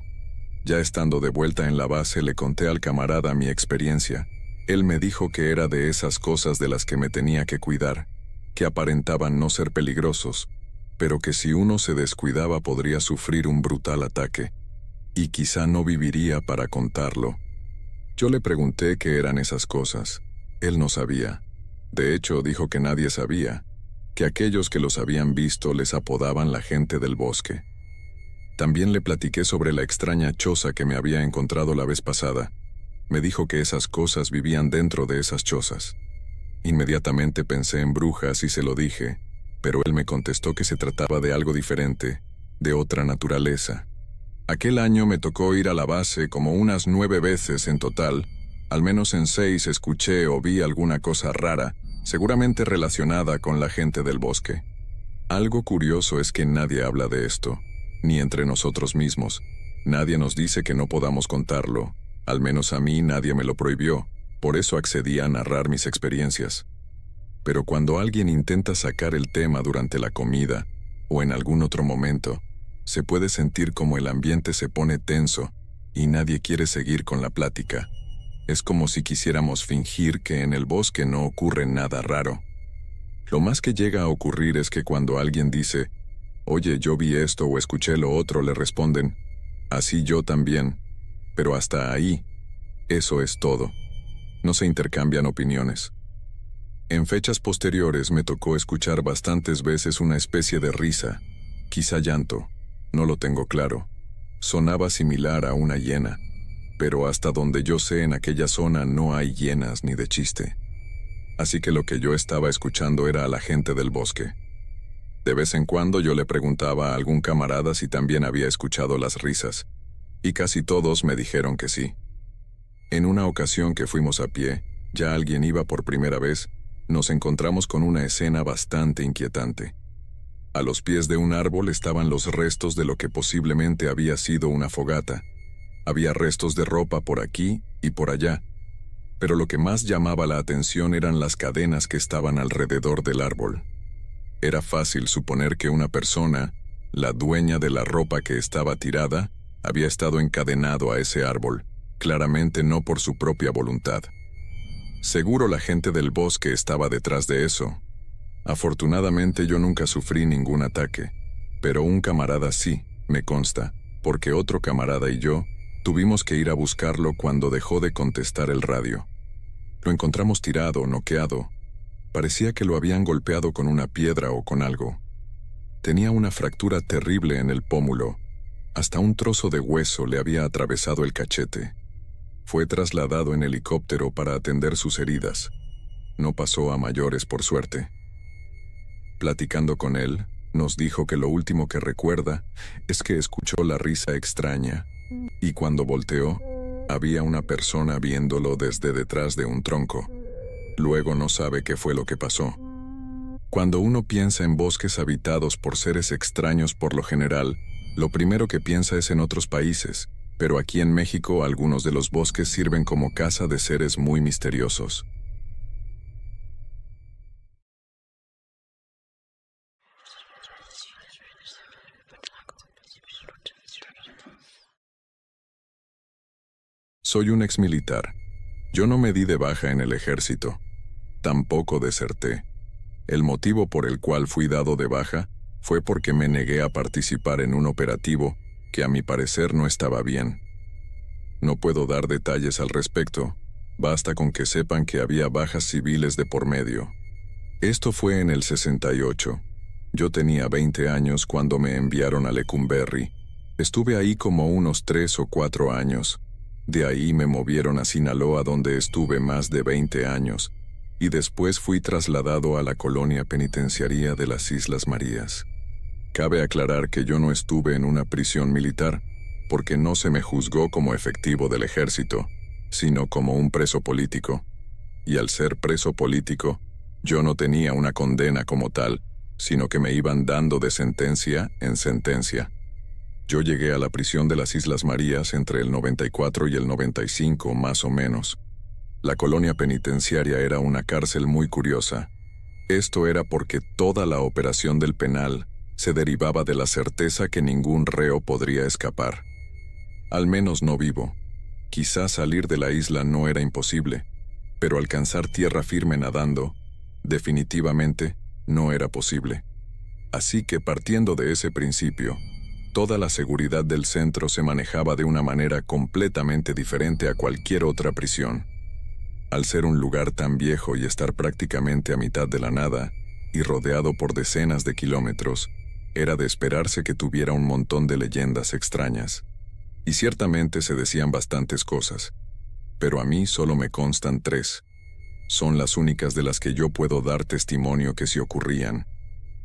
[SPEAKER 1] Ya estando de vuelta en la base le conté al camarada mi experiencia. Él me dijo que era de esas cosas de las que me tenía que cuidar, que aparentaban no ser peligrosos, pero que si uno se descuidaba podría sufrir un brutal ataque y quizá no viviría para contarlo. Yo le pregunté qué eran esas cosas. Él no sabía. De hecho, dijo que nadie sabía, que aquellos que los habían visto les apodaban la gente del bosque. También le platiqué sobre la extraña choza que me había encontrado la vez pasada. Me dijo que esas cosas vivían dentro de esas chozas. Inmediatamente pensé en brujas y se lo dije, pero él me contestó que se trataba de algo diferente, de otra naturaleza. Aquel año me tocó ir a la base como unas nueve veces en total. Al menos en seis escuché o vi alguna cosa rara, seguramente relacionada con la gente del bosque. Algo curioso es que nadie habla de esto, ni entre nosotros mismos. Nadie nos dice que no podamos contarlo, al menos a mí nadie me lo prohibió, por eso accedí a narrar mis experiencias. Pero cuando alguien intenta sacar el tema durante la comida, o en algún otro momento, se puede sentir como el ambiente se pone tenso y nadie quiere seguir con la plática. Es como si quisiéramos fingir que en el bosque no ocurre nada raro. Lo más que llega a ocurrir es que cuando alguien dice, oye, yo vi esto o escuché lo otro, le responden, así yo también. Pero hasta ahí, eso es todo. No se intercambian opiniones. En fechas posteriores me tocó escuchar bastantes veces una especie de risa, quizá llanto, no lo tengo claro. Sonaba similar a una hiena, pero hasta donde yo sé en aquella zona no hay hienas ni de chiste. Así que lo que yo estaba escuchando era a la gente del bosque. De vez en cuando yo le preguntaba a algún camarada si también había escuchado las risas, y casi todos me dijeron que sí. En una ocasión que fuimos a pie, ya alguien iba por primera vez, nos encontramos con una escena bastante inquietante. A los pies de un árbol estaban los restos de lo que posiblemente había sido una fogata. Había restos de ropa por aquí y por allá, pero lo que más llamaba la atención eran las cadenas que estaban alrededor del árbol. Era fácil suponer que una persona, la dueña de la ropa que estaba tirada, había estado encadenado a ese árbol, claramente no por su propia voluntad. Seguro la gente del bosque estaba detrás de eso, Afortunadamente yo nunca sufrí ningún ataque, pero un camarada sí, me consta, porque otro camarada y yo tuvimos que ir a buscarlo cuando dejó de contestar el radio. Lo encontramos tirado, noqueado. Parecía que lo habían golpeado con una piedra o con algo. Tenía una fractura terrible en el pómulo. Hasta un trozo de hueso le había atravesado el cachete. Fue trasladado en helicóptero para atender sus heridas. No pasó a mayores por suerte. Platicando con él, nos dijo que lo último que recuerda es que escuchó la risa extraña y cuando volteó, había una persona viéndolo desde detrás de un tronco. Luego no sabe qué fue lo que pasó. Cuando uno piensa en bosques habitados por seres extraños por lo general, lo primero que piensa es en otros países, pero aquí en México algunos de los bosques sirven como casa de seres muy misteriosos. Soy un exmilitar. Yo no me di de baja en el ejército. Tampoco deserté. El motivo por el cual fui dado de baja fue porque me negué a participar en un operativo que a mi parecer no estaba bien. No puedo dar detalles al respecto, basta con que sepan que había bajas civiles de por medio. Esto fue en el 68. Yo tenía 20 años cuando me enviaron a Lecumberri. Estuve ahí como unos 3 o 4 años. De ahí me movieron a Sinaloa donde estuve más de 20 años y después fui trasladado a la colonia penitenciaria de las Islas Marías. Cabe aclarar que yo no estuve en una prisión militar porque no se me juzgó como efectivo del ejército, sino como un preso político. Y al ser preso político, yo no tenía una condena como tal, sino que me iban dando de sentencia en sentencia. Yo llegué a la prisión de las Islas Marías entre el 94 y el 95, más o menos. La colonia penitenciaria era una cárcel muy curiosa. Esto era porque toda la operación del penal se derivaba de la certeza que ningún reo podría escapar. Al menos no vivo. Quizás salir de la isla no era imposible, pero alcanzar tierra firme nadando, definitivamente, no era posible. Así que partiendo de ese principio, toda la seguridad del centro se manejaba de una manera completamente diferente a cualquier otra prisión. Al ser un lugar tan viejo y estar prácticamente a mitad de la nada, y rodeado por decenas de kilómetros, era de esperarse que tuviera un montón de leyendas extrañas. Y ciertamente se decían bastantes cosas, pero a mí solo me constan tres. Son las únicas de las que yo puedo dar testimonio que se ocurrían,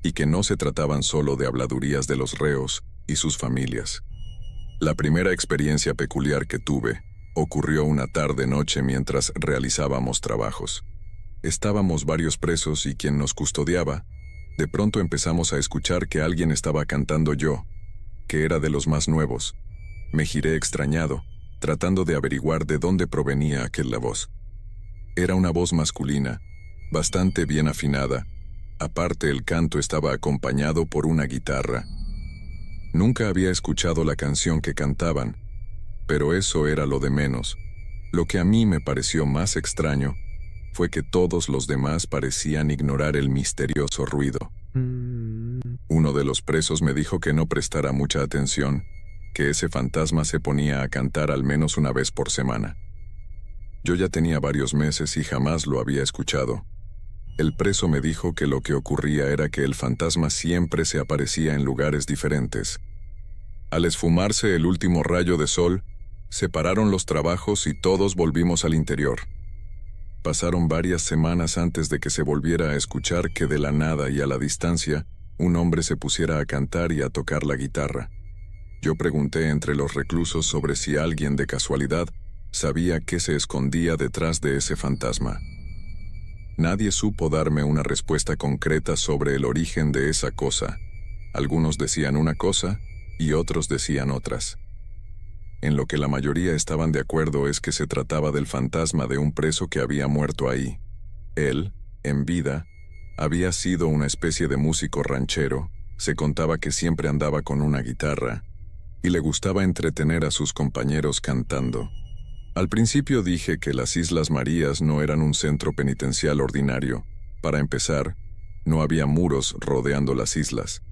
[SPEAKER 1] y que no se trataban solo de habladurías de los reos, y sus familias. La primera experiencia peculiar que tuve ocurrió una tarde-noche mientras realizábamos trabajos. Estábamos varios presos y quien nos custodiaba, de pronto empezamos a escuchar que alguien estaba cantando yo, que era de los más nuevos. Me giré extrañado, tratando de averiguar de dónde provenía aquella voz. Era una voz masculina, bastante bien afinada, aparte el canto estaba acompañado por una guitarra, Nunca había escuchado la canción que cantaban, pero eso era lo de menos. Lo que a mí me pareció más extraño fue que todos los demás parecían ignorar el misterioso ruido. Mm. Uno de los presos me dijo que no prestara mucha atención, que ese fantasma se ponía a cantar al menos una vez por semana. Yo ya tenía varios meses y jamás lo había escuchado. El preso me dijo que lo que ocurría era que el fantasma siempre se aparecía en lugares diferentes. Al esfumarse el último rayo de sol, separaron los trabajos y todos volvimos al interior. Pasaron varias semanas antes de que se volviera a escuchar que de la nada y a la distancia un hombre se pusiera a cantar y a tocar la guitarra. Yo pregunté entre los reclusos sobre si alguien de casualidad sabía qué se escondía detrás de ese fantasma. Nadie supo darme una respuesta concreta sobre el origen de esa cosa. Algunos decían una cosa y otros decían otras. En lo que la mayoría estaban de acuerdo es que se trataba del fantasma de un preso que había muerto ahí. Él, en vida, había sido una especie de músico ranchero, se contaba que siempre andaba con una guitarra, y le gustaba entretener a sus compañeros cantando. Al principio dije que las Islas Marías no eran un centro penitencial ordinario. Para empezar, no había muros rodeando las islas.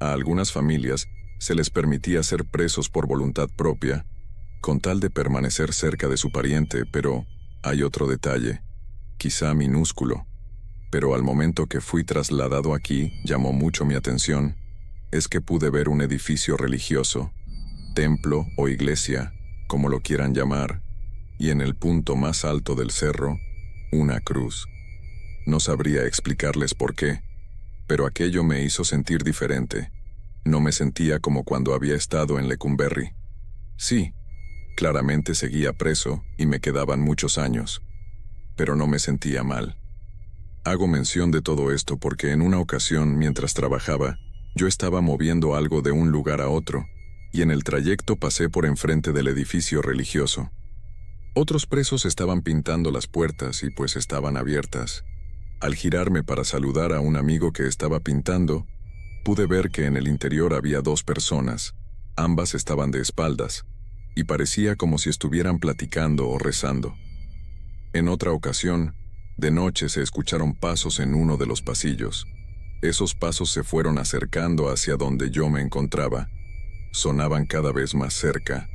[SPEAKER 1] A algunas familias se les permitía ser presos por voluntad propia, con tal de permanecer cerca de su pariente, pero hay otro detalle, quizá minúsculo, pero al momento que fui trasladado aquí llamó mucho mi atención, es que pude ver un edificio religioso, templo o iglesia, como lo quieran llamar, y en el punto más alto del cerro, una cruz. No sabría explicarles por qué, pero aquello me hizo sentir diferente. No me sentía como cuando había estado en Lecumberri. Sí, claramente seguía preso y me quedaban muchos años, pero no me sentía mal. Hago mención de todo esto porque en una ocasión, mientras trabajaba, yo estaba moviendo algo de un lugar a otro, y en el trayecto pasé por enfrente del edificio religioso. Otros presos estaban pintando las puertas y pues estaban abiertas. Al girarme para saludar a un amigo que estaba pintando, pude ver que en el interior había dos personas, ambas estaban de espaldas, y parecía como si estuvieran platicando o rezando. En otra ocasión, de noche se escucharon pasos en uno de los pasillos. Esos pasos se fueron acercando hacia donde yo me encontraba. Sonaban cada vez más cerca,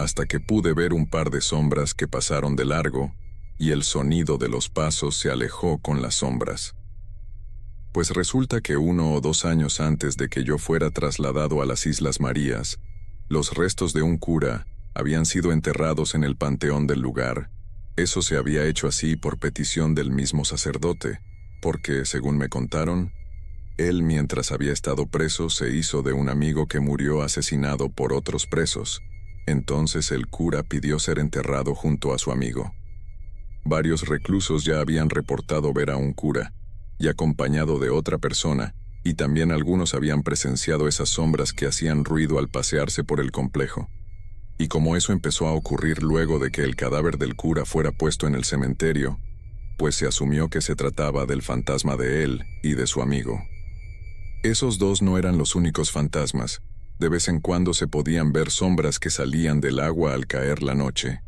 [SPEAKER 1] hasta que pude ver un par de sombras que pasaron de largo, y el sonido de los pasos se alejó con las sombras. Pues resulta que uno o dos años antes de que yo fuera trasladado a las Islas Marías, los restos de un cura habían sido enterrados en el panteón del lugar. Eso se había hecho así por petición del mismo sacerdote, porque, según me contaron, él mientras había estado preso se hizo de un amigo que murió asesinado por otros presos, entonces el cura pidió ser enterrado junto a su amigo. Varios reclusos ya habían reportado ver a un cura, y acompañado de otra persona, y también algunos habían presenciado esas sombras que hacían ruido al pasearse por el complejo. Y como eso empezó a ocurrir luego de que el cadáver del cura fuera puesto en el cementerio, pues se asumió que se trataba del fantasma de él y de su amigo. Esos dos no eran los únicos fantasmas, de vez en cuando se podían ver sombras que salían del agua al caer la noche.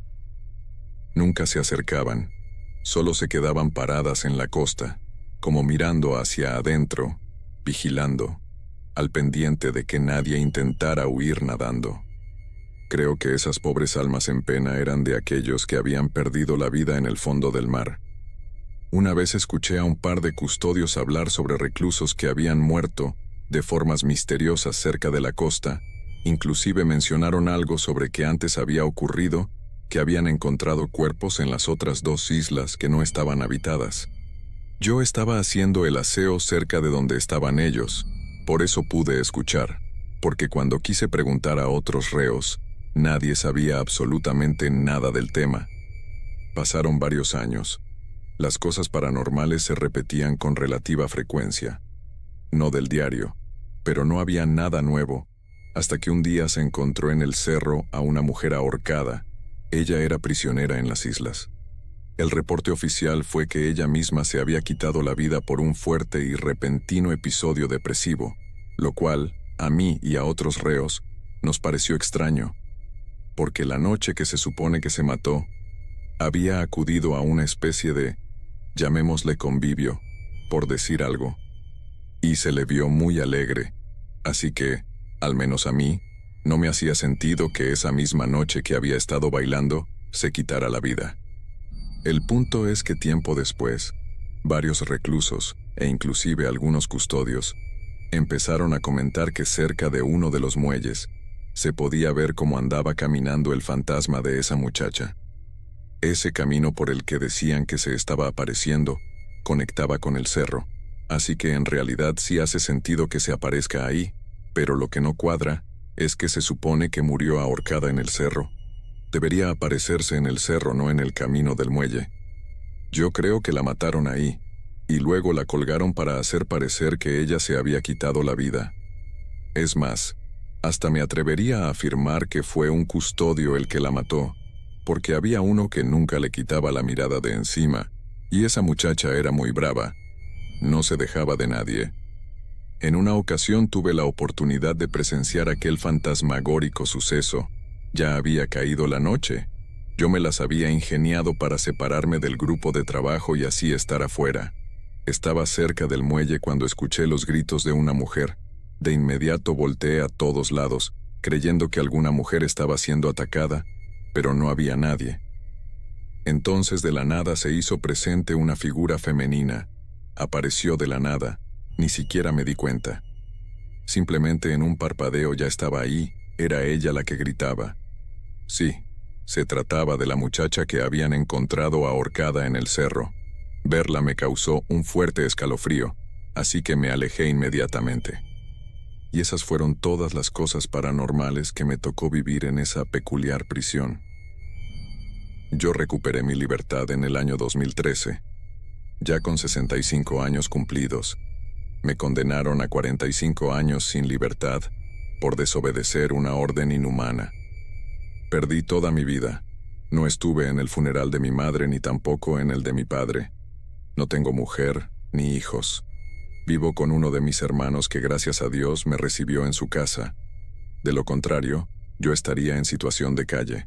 [SPEAKER 1] Nunca se acercaban, solo se quedaban paradas en la costa, como mirando hacia adentro, vigilando, al pendiente de que nadie intentara huir nadando. Creo que esas pobres almas en pena eran de aquellos que habían perdido la vida en el fondo del mar. Una vez escuché a un par de custodios hablar sobre reclusos que habían muerto de formas misteriosas cerca de la costa, inclusive mencionaron algo sobre que antes había ocurrido, que habían encontrado cuerpos en las otras dos islas que no estaban habitadas. Yo estaba haciendo el aseo cerca de donde estaban ellos, por eso pude escuchar, porque cuando quise preguntar a otros reos, nadie sabía absolutamente nada del tema. Pasaron varios años. Las cosas paranormales se repetían con relativa frecuencia. No del diario, pero no había nada nuevo, hasta que un día se encontró en el cerro a una mujer ahorcada. Ella era prisionera en las islas. El reporte oficial fue que ella misma se había quitado la vida por un fuerte y repentino episodio depresivo, lo cual, a mí y a otros reos, nos pareció extraño, porque la noche que se supone que se mató, había acudido a una especie de, llamémosle convivio, por decir algo, y se le vio muy alegre, así que, al menos a mí, no me hacía sentido que esa misma noche que había estado bailando se quitara la vida. El punto es que tiempo después, varios reclusos e inclusive algunos custodios empezaron a comentar que cerca de uno de los muelles se podía ver cómo andaba caminando el fantasma de esa muchacha. Ese camino por el que decían que se estaba apareciendo conectaba con el cerro, Así que en realidad sí hace sentido que se aparezca ahí, pero lo que no cuadra es que se supone que murió ahorcada en el cerro. Debería aparecerse en el cerro, no en el camino del muelle. Yo creo que la mataron ahí, y luego la colgaron para hacer parecer que ella se había quitado la vida. Es más, hasta me atrevería a afirmar que fue un custodio el que la mató, porque había uno que nunca le quitaba la mirada de encima, y esa muchacha era muy brava, no se dejaba de nadie. En una ocasión tuve la oportunidad de presenciar aquel fantasmagórico suceso. Ya había caído la noche. Yo me las había ingeniado para separarme del grupo de trabajo y así estar afuera. Estaba cerca del muelle cuando escuché los gritos de una mujer. De inmediato volteé a todos lados, creyendo que alguna mujer estaba siendo atacada, pero no había nadie. Entonces de la nada se hizo presente una figura femenina, Apareció de la nada, ni siquiera me di cuenta. Simplemente en un parpadeo ya estaba ahí, era ella la que gritaba. Sí, se trataba de la muchacha que habían encontrado ahorcada en el cerro. Verla me causó un fuerte escalofrío, así que me alejé inmediatamente. Y esas fueron todas las cosas paranormales que me tocó vivir en esa peculiar prisión. Yo recuperé mi libertad en el año 2013 ya con 65 años cumplidos, me condenaron a 45 años sin libertad por desobedecer una orden inhumana. Perdí toda mi vida. No estuve en el funeral de mi madre ni tampoco en el de mi padre. No tengo mujer ni hijos. Vivo con uno de mis hermanos que gracias a Dios me recibió en su casa. De lo contrario, yo estaría en situación de calle.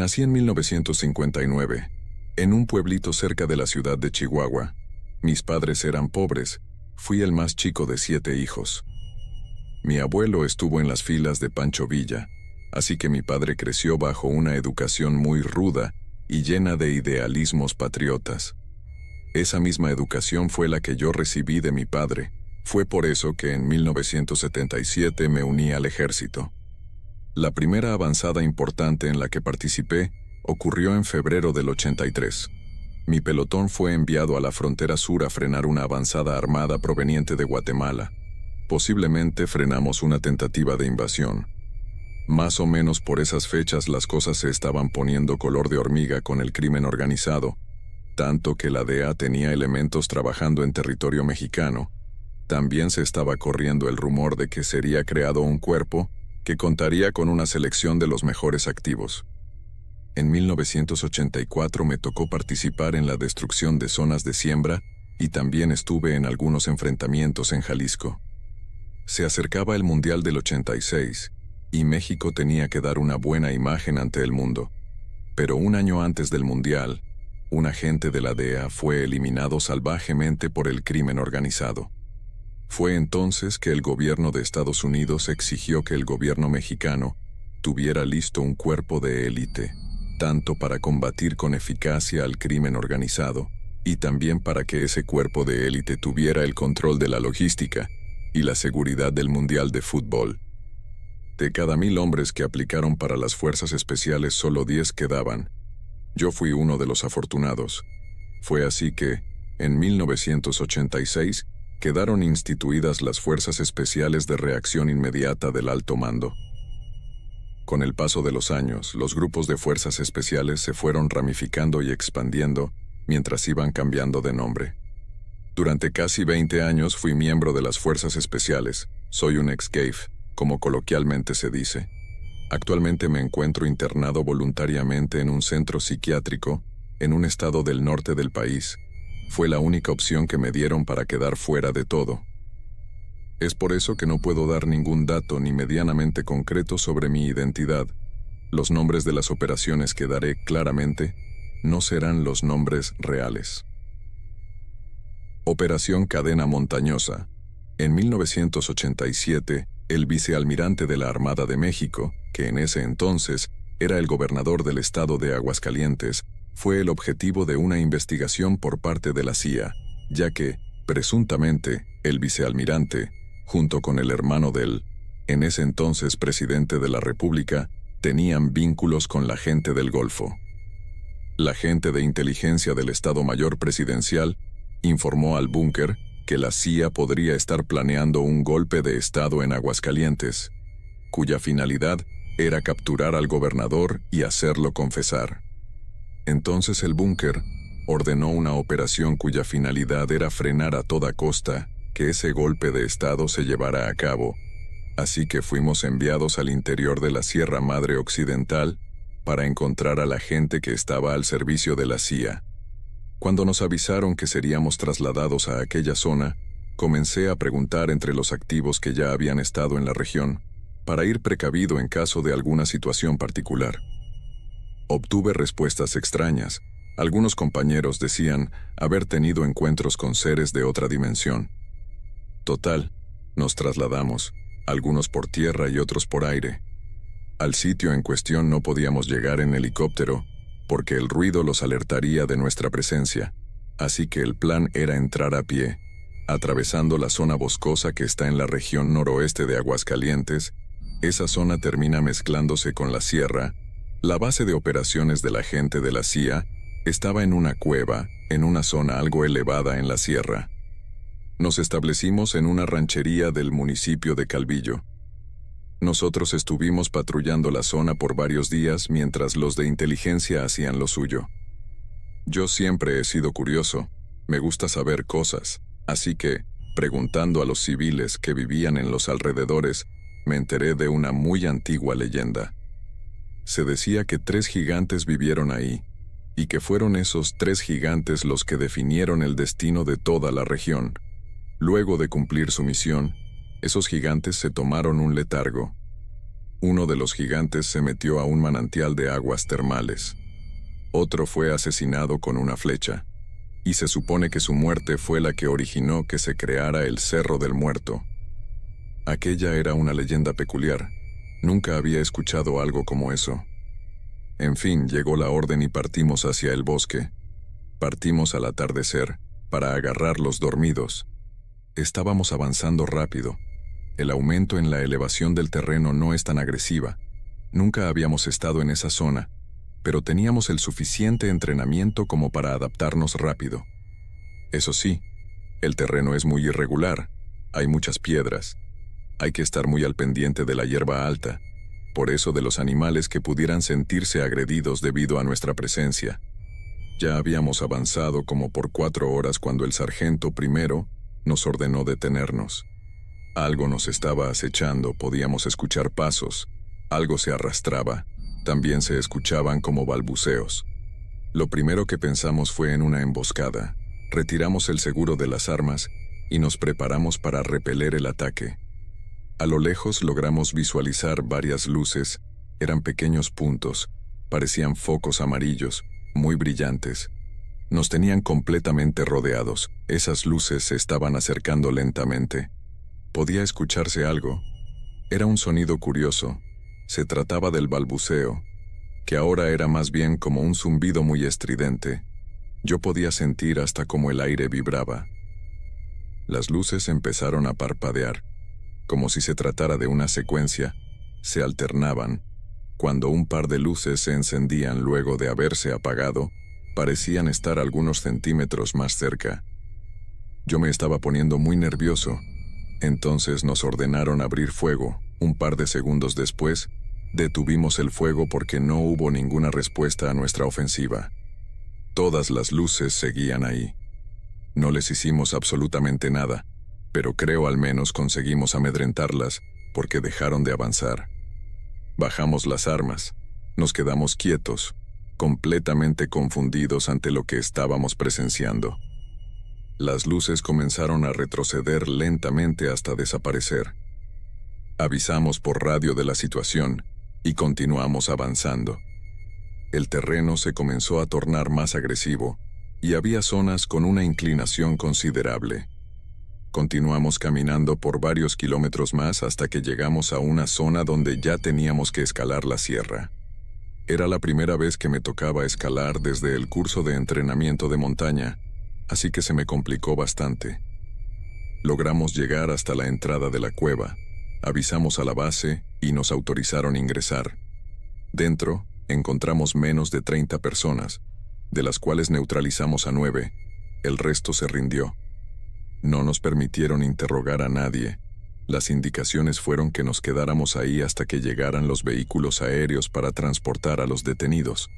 [SPEAKER 1] Nací en 1959, en un pueblito cerca de la ciudad de Chihuahua. Mis padres eran pobres, fui el más chico de siete hijos. Mi abuelo estuvo en las filas de Pancho Villa, así que mi padre creció bajo una educación muy ruda y llena de idealismos patriotas. Esa misma educación fue la que yo recibí de mi padre, fue por eso que en 1977 me uní al ejército. La primera avanzada importante en la que participé ocurrió en febrero del 83. Mi pelotón fue enviado a la frontera sur a frenar una avanzada armada proveniente de Guatemala. Posiblemente frenamos una tentativa de invasión. Más o menos por esas fechas las cosas se estaban poniendo color de hormiga con el crimen organizado, tanto que la DEA tenía elementos trabajando en territorio mexicano. También se estaba corriendo el rumor de que sería creado un cuerpo que contaría con una selección de los mejores activos. En 1984 me tocó participar en la destrucción de zonas de siembra y también estuve en algunos enfrentamientos en Jalisco. Se acercaba el Mundial del 86 y México tenía que dar una buena imagen ante el mundo. Pero un año antes del Mundial, un agente de la DEA fue eliminado salvajemente por el crimen organizado. Fue entonces que el gobierno de Estados Unidos exigió que el gobierno mexicano tuviera listo un cuerpo de élite, tanto para combatir con eficacia al crimen organizado, y también para que ese cuerpo de élite tuviera el control de la logística y la seguridad del Mundial de Fútbol. De cada mil hombres que aplicaron para las fuerzas especiales solo diez quedaban. Yo fui uno de los afortunados. Fue así que, en 1986, quedaron instituidas las Fuerzas Especiales de Reacción Inmediata del Alto Mando. Con el paso de los años, los grupos de fuerzas especiales se fueron ramificando y expandiendo mientras iban cambiando de nombre. Durante casi 20 años fui miembro de las Fuerzas Especiales, soy un ex cave como coloquialmente se dice. Actualmente me encuentro internado voluntariamente en un centro psiquiátrico, en un estado del norte del país, fue la única opción que me dieron para quedar fuera de todo. Es por eso que no puedo dar ningún dato ni medianamente concreto sobre mi identidad. Los nombres de las operaciones que daré claramente no serán los nombres reales. Operación Cadena Montañosa. En 1987, el vicealmirante de la Armada de México, que en ese entonces era el gobernador del estado de Aguascalientes, fue el objetivo de una investigación por parte de la CIA, ya que, presuntamente, el vicealmirante, junto con el hermano del, en ese entonces presidente de la República, tenían vínculos con la gente del Golfo. La gente de inteligencia del Estado Mayor Presidencial informó al búnker que la CIA podría estar planeando un golpe de Estado en Aguascalientes, cuya finalidad era capturar al gobernador y hacerlo confesar. Entonces el búnker ordenó una operación cuya finalidad era frenar a toda costa que ese golpe de Estado se llevara a cabo, así que fuimos enviados al interior de la Sierra Madre Occidental para encontrar a la gente que estaba al servicio de la CIA. Cuando nos avisaron que seríamos trasladados a aquella zona, comencé a preguntar entre los activos que ya habían estado en la región, para ir precavido en caso de alguna situación particular obtuve respuestas extrañas. Algunos compañeros decían haber tenido encuentros con seres de otra dimensión. Total, nos trasladamos, algunos por tierra y otros por aire. Al sitio en cuestión no podíamos llegar en helicóptero, porque el ruido los alertaría de nuestra presencia, así que el plan era entrar a pie, atravesando la zona boscosa que está en la región noroeste de Aguascalientes, esa zona termina mezclándose con la sierra, la base de operaciones de la gente de la CIA estaba en una cueva, en una zona algo elevada en la sierra. Nos establecimos en una ranchería del municipio de Calvillo. Nosotros estuvimos patrullando la zona por varios días mientras los de inteligencia hacían lo suyo. Yo siempre he sido curioso, me gusta saber cosas, así que, preguntando a los civiles que vivían en los alrededores, me enteré de una muy antigua leyenda se decía que tres gigantes vivieron ahí, y que fueron esos tres gigantes los que definieron el destino de toda la región. Luego de cumplir su misión, esos gigantes se tomaron un letargo. Uno de los gigantes se metió a un manantial de aguas termales. Otro fue asesinado con una flecha, y se supone que su muerte fue la que originó que se creara el Cerro del Muerto. Aquella era una leyenda peculiar, Nunca había escuchado algo como eso. En fin, llegó la orden y partimos hacia el bosque. Partimos al atardecer, para agarrar los dormidos. Estábamos avanzando rápido. El aumento en la elevación del terreno no es tan agresiva. Nunca habíamos estado en esa zona, pero teníamos el suficiente entrenamiento como para adaptarnos rápido. Eso sí, el terreno es muy irregular, hay muchas piedras, hay que estar muy al pendiente de la hierba alta, por eso de los animales que pudieran sentirse agredidos debido a nuestra presencia. Ya habíamos avanzado como por cuatro horas cuando el sargento primero nos ordenó detenernos. Algo nos estaba acechando, podíamos escuchar pasos, algo se arrastraba, también se escuchaban como balbuceos. Lo primero que pensamos fue en una emboscada. Retiramos el seguro de las armas y nos preparamos para repeler el ataque. A lo lejos logramos visualizar varias luces, eran pequeños puntos, parecían focos amarillos, muy brillantes. Nos tenían completamente rodeados, esas luces se estaban acercando lentamente. Podía escucharse algo. Era un sonido curioso, se trataba del balbuceo, que ahora era más bien como un zumbido muy estridente. Yo podía sentir hasta cómo el aire vibraba. Las luces empezaron a parpadear, como si se tratara de una secuencia, se alternaban. Cuando un par de luces se encendían luego de haberse apagado, parecían estar algunos centímetros más cerca. Yo me estaba poniendo muy nervioso. Entonces nos ordenaron abrir fuego. Un par de segundos después, detuvimos el fuego porque no hubo ninguna respuesta a nuestra ofensiva. Todas las luces seguían ahí. No les hicimos absolutamente nada, pero creo al menos conseguimos amedrentarlas porque dejaron de avanzar. Bajamos las armas, nos quedamos quietos, completamente confundidos ante lo que estábamos presenciando. Las luces comenzaron a retroceder lentamente hasta desaparecer. Avisamos por radio de la situación y continuamos avanzando. El terreno se comenzó a tornar más agresivo y había zonas con una inclinación considerable. Continuamos caminando por varios kilómetros más hasta que llegamos a una zona donde ya teníamos que escalar la sierra. Era la primera vez que me tocaba escalar desde el curso de entrenamiento de montaña, así que se me complicó bastante. Logramos llegar hasta la entrada de la cueva, avisamos a la base y nos autorizaron ingresar. Dentro, encontramos menos de 30 personas, de las cuales neutralizamos a 9, el resto se rindió. No nos permitieron interrogar a nadie. Las indicaciones fueron que nos quedáramos ahí hasta que llegaran los vehículos aéreos para transportar a los detenidos.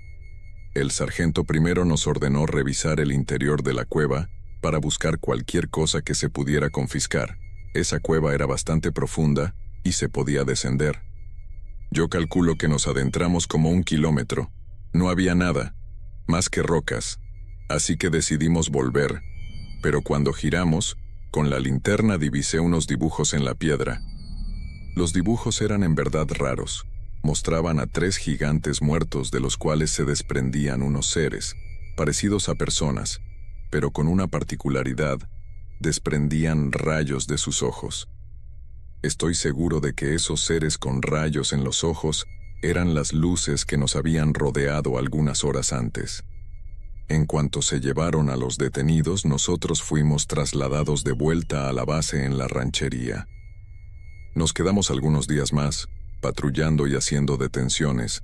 [SPEAKER 1] El sargento primero nos ordenó revisar el interior de la cueva para buscar cualquier cosa que se pudiera confiscar. Esa cueva era bastante profunda y se podía descender. Yo calculo que nos adentramos como un kilómetro. No había nada, más que rocas. Así que decidimos volver pero cuando giramos, con la linterna divisé unos dibujos en la piedra. Los dibujos eran en verdad raros. Mostraban a tres gigantes muertos de los cuales se desprendían unos seres, parecidos a personas, pero con una particularidad, desprendían rayos de sus ojos. Estoy seguro de que esos seres con rayos en los ojos eran las luces que nos habían rodeado algunas horas antes. En cuanto se llevaron a los detenidos, nosotros fuimos trasladados de vuelta a la base en la ranchería. Nos quedamos algunos días más, patrullando y haciendo detenciones,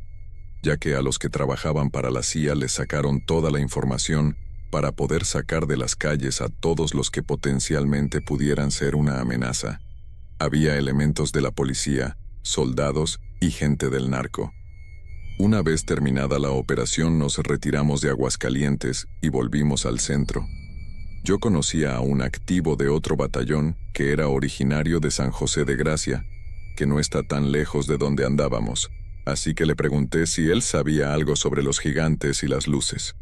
[SPEAKER 1] ya que a los que trabajaban para la CIA les sacaron toda la información para poder sacar de las calles a todos los que potencialmente pudieran ser una amenaza. Había elementos de la policía, soldados y gente del narco. Una vez terminada la operación nos retiramos de Aguascalientes y volvimos al centro. Yo conocía a un activo de otro batallón que era originario de San José de Gracia, que no está tan lejos de donde andábamos, así que le pregunté si él sabía algo sobre los gigantes y las luces.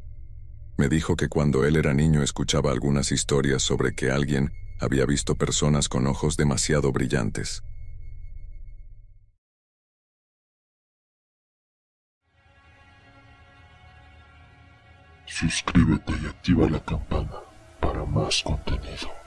[SPEAKER 1] Me dijo que cuando él era niño escuchaba algunas historias sobre que alguien había visto personas con ojos demasiado brillantes. suscríbete y activa la campana para más contenido.